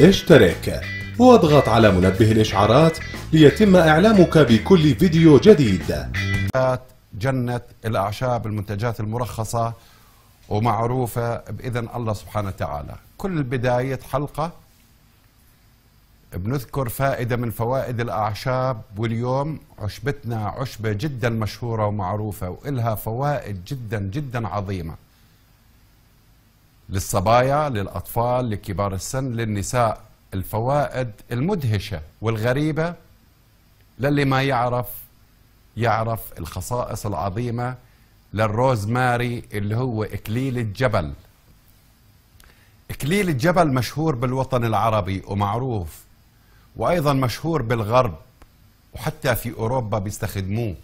اشترك واضغط على منبه الإشعارات ليتم إعلامك بكل فيديو جديد جنة الأعشاب المنتجات المرخصة ومعروفة بإذن الله سبحانه وتعالى كل بداية حلقة بنذكر فائدة من فوائد الأعشاب واليوم عشبتنا عشبة جدا مشهورة ومعروفة وإلها فوائد جدا جدا عظيمة للصبايا للأطفال لكبار السن للنساء الفوائد المدهشة والغريبة للي ما يعرف يعرف الخصائص العظيمة للروزماري اللي هو إكليل الجبل إكليل الجبل مشهور بالوطن العربي ومعروف وأيضا مشهور بالغرب وحتى في أوروبا بيستخدموه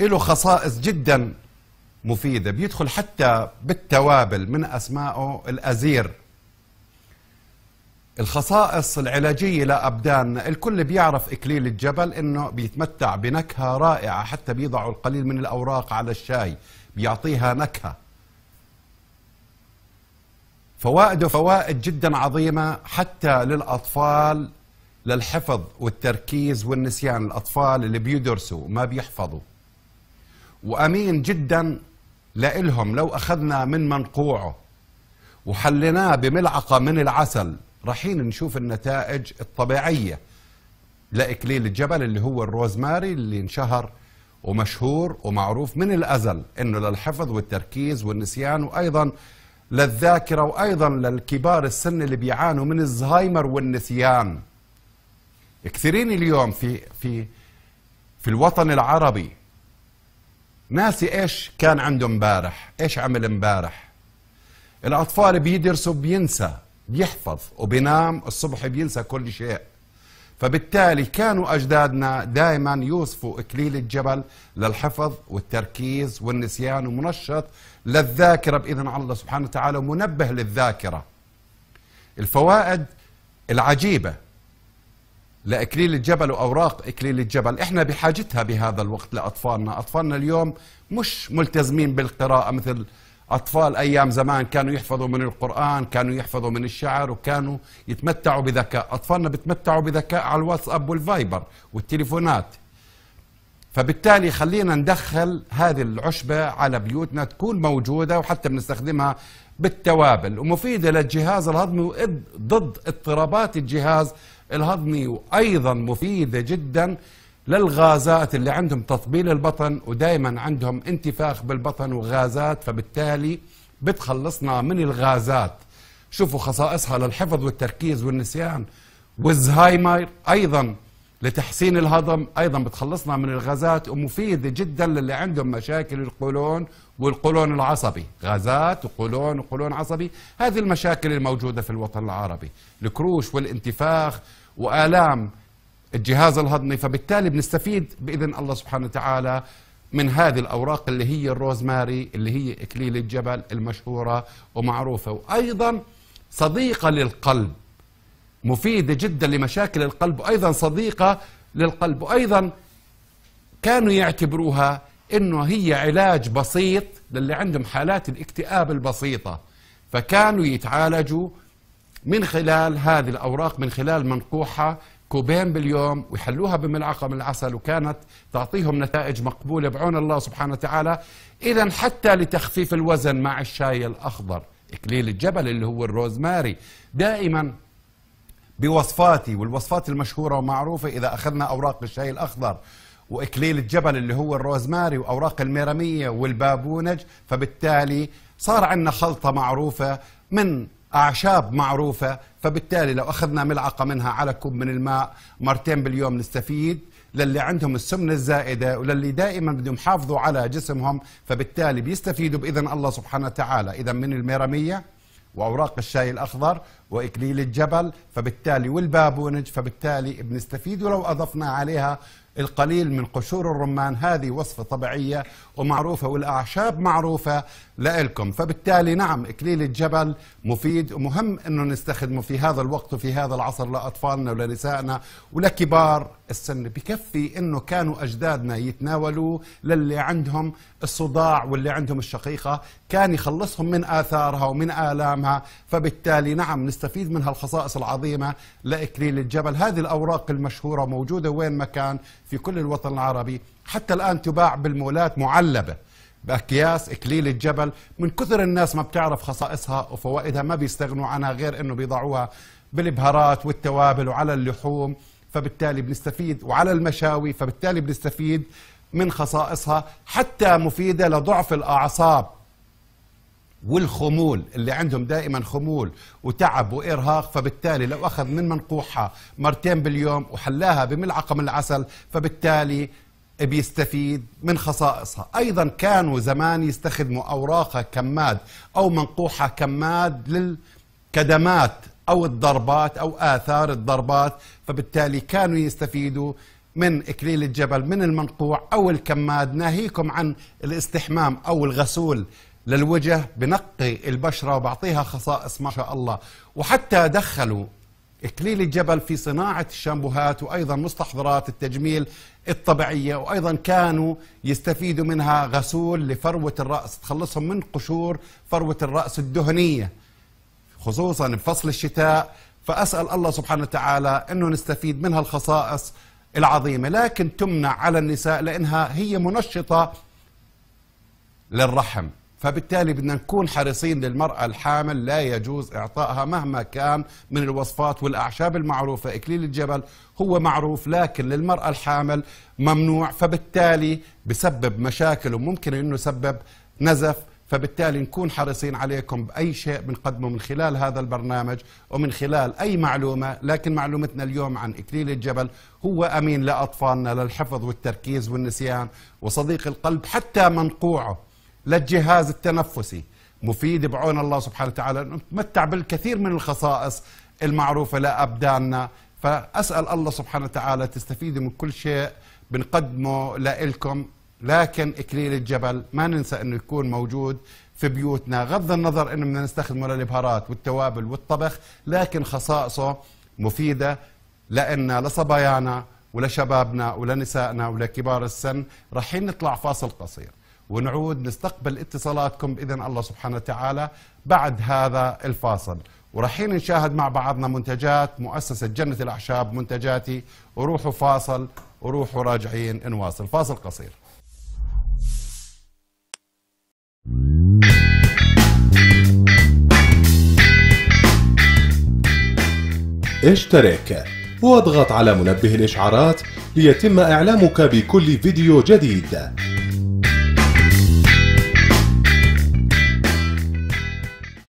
له خصائص جدا مفيدة بيدخل حتى بالتوابل من أسمائه الأزير الخصائص العلاجية لأبداننا الكل بيعرف إكليل الجبل إنه بيتمتع بنكهة رائعة حتى بيضعوا القليل من الأوراق على الشاي بيعطيها نكهة فوائده فوائد جدا عظيمة حتى للأطفال للحفظ والتركيز والنسيان الأطفال اللي بيدرسوا ما بيحفظوا وأمين جدا لإلهم لو أخذنا من منقوعه وحليناه بملعقة من العسل رحين نشوف النتائج الطبيعية لإكليل الجبل اللي هو الروزماري اللي انشهر ومشهور ومعروف من الأزل إنه للحفظ والتركيز والنسيان وأيضا للذاكرة وأيضا للكبار السن اللي بيعانوا من الزهايمر والنسيان كثيرين اليوم في في في الوطن العربي ناسي ايش كان عنده امبارح ايش عمل امبارح الاطفال بيدرسوا بينسى بيحفظ وبينام الصبح بينسى كل شيء فبالتالي كانوا اجدادنا دائما يوصفوا اكليل الجبل للحفظ والتركيز والنسيان ومنشط للذاكره باذن الله سبحانه وتعالى ومنبه للذاكره الفوائد العجيبه لاكليل الجبل واوراق اكليل الجبل احنا بحاجتها بهذا الوقت لاطفالنا اطفالنا اليوم مش ملتزمين بالقراءه مثل اطفال ايام زمان كانوا يحفظوا من القران كانوا يحفظوا من الشعر وكانوا يتمتعوا بذكاء اطفالنا بتمتعوا بذكاء على الواتساب والفايبر والتليفونات فبالتالي خلينا ندخل هذه العشبة على بيوتنا تكون موجودة وحتى بنستخدمها بالتوابل ومفيدة للجهاز الهضمي ضد اضطرابات الجهاز الهضمي وأيضا مفيدة جدا للغازات اللي عندهم تطبيل البطن ودائما عندهم انتفاخ بالبطن وغازات فبالتالي بتخلصنا من الغازات شوفوا خصائصها للحفظ والتركيز والنسيان والزهايمر أيضا لتحسين الهضم ايضا بتخلصنا من الغازات ومفيده جدا للي عندهم مشاكل القولون والقولون العصبي غازات وقولون وقولون عصبي هذه المشاكل الموجوده في الوطن العربي الكروش والانتفاخ والام الجهاز الهضمي فبالتالي بنستفيد باذن الله سبحانه وتعالى من هذه الاوراق اللي هي الروزماري اللي هي اكليل الجبل المشهوره ومعروفه وايضا صديقه للقلب مفيدة جدا لمشاكل القلب وأيضا صديقة للقلب وأيضا كانوا يعتبروها أنه هي علاج بسيط للي عندهم حالات الاكتئاب البسيطة فكانوا يتعالجوا من خلال هذه الأوراق من خلال منقوحة كوبين باليوم ويحلوها بملعقة من العسل وكانت تعطيهم نتائج مقبولة بعون الله سبحانه وتعالى إذا حتى لتخفيف الوزن مع الشاي الأخضر إكليل الجبل اللي هو الروزماري دائما بوصفاتي والوصفات المشهوره ومعروفه اذا اخذنا اوراق الشاي الاخضر واكليل الجبل اللي هو الروزماري واوراق الميرميه والبابونج فبالتالي صار عندنا خلطه معروفه من اعشاب معروفه فبالتالي لو اخذنا ملعقه منها على كوب من الماء مرتين باليوم نستفيد للي عندهم السمنة الزائدة وللي دائما بدهم يحافظوا على جسمهم فبالتالي بيستفيدوا بإذن الله سبحانه وتعالى إذا من الميرمية وأوراق الشاي الأخضر واكليل الجبل فبالتالي والبابونج فبالتالي بنستفيد ولو اضفنا عليها القليل من قشور الرمان هذه وصفة طبيعية ومعروفة والأعشاب معروفة لإلكم فبالتالي نعم إكليل الجبل مفيد ومهم أنه نستخدمه في هذا الوقت وفي هذا العصر لأطفالنا ولنسائنا ولكبار السن بكفي أنه كانوا أجدادنا يتناولوا للي عندهم الصداع واللي عندهم الشقيقة كان يخلصهم من آثارها ومن آلامها فبالتالي نعم نستخدم يستفيد من هالخصائص العظيمة لإكليل الجبل هذه الأوراق المشهورة موجودة وين ما كان في كل الوطن العربي حتى الآن تباع بالمولات معلبة باكياس اكليل الجبل من كثر الناس ما بتعرف خصائصها وفوائدها ما بيستغنوا عنها غير انه بيضعوها بالبهارات والتوابل وعلى اللحوم فبالتالي بنستفيد وعلى المشاوي فبالتالي بنستفيد من خصائصها حتى مفيده لضعف الاعصاب والخمول اللي عندهم دائما خمول وتعب وارهاق فبالتالي لو اخذ من منقوحها مرتين باليوم وحلاها بملعقه من العسل فبالتالي بيستفيد من خصائصها ايضا كانوا زمان يستخدموا اوراقها كماد او منقوحه كماد للكدمات او الضربات او اثار الضربات فبالتالي كانوا يستفيدوا من اكليل الجبل من المنقوع او الكماد ناهيكم عن الاستحمام او الغسول للوجه بنقي البشرة وبعطيها خصائص ما شاء الله وحتى دخلوا إكليل الجبل في صناعة الشامبوهات وأيضا مستحضرات التجميل الطبيعية وأيضا كانوا يستفيدوا منها غسول لفروة الرأس تخلصهم من قشور فروة الرأس الدهنية خصوصا بفصل الشتاء فأسأل الله سبحانه وتعالى أنه نستفيد منها الخصائص العظيمة لكن تمنع على النساء لأنها هي منشطة للرحم فبالتالي بدنا نكون حريصين للمرأة الحامل لا يجوز إعطائها مهما كان من الوصفات والأعشاب المعروفة إكليل الجبل هو معروف لكن للمرأة الحامل ممنوع فبالتالي بسبب مشاكل وممكن أنه يسبب نزف فبالتالي نكون حريصين عليكم بأي شيء بنقدمه من خلال هذا البرنامج ومن خلال أي معلومة لكن معلومتنا اليوم عن إكليل الجبل هو أمين لأطفالنا للحفظ والتركيز والنسيان وصديق القلب حتى منقوعه للجهاز التنفسي مفيد بعون الله سبحانه وتعالى نتمتع بالكثير من الخصائص المعروفة لأبداننا فأسأل الله سبحانه وتعالى تستفيدوا من كل شيء بنقدمه لإلكم لكن إكليل الجبل ما ننسى أنه يكون موجود في بيوتنا غض النظر أنه بدنا نستخدمه للبهارات والتوابل والطبخ لكن خصائصه مفيدة لنا لصبايانا ولشبابنا ولنسائنا ولكبار السن رايحين نطلع فاصل قصير ونعود نستقبل اتصالاتكم باذن الله سبحانه وتعالى بعد هذا الفاصل ورايحين نشاهد مع بعضنا منتجات مؤسسه جنه الاعشاب منتجاتي وروحوا فاصل وروحوا راجعين نواصل فاصل قصير اشترك واضغط على منبه الاشعارات ليتم اعلامك بكل فيديو جديد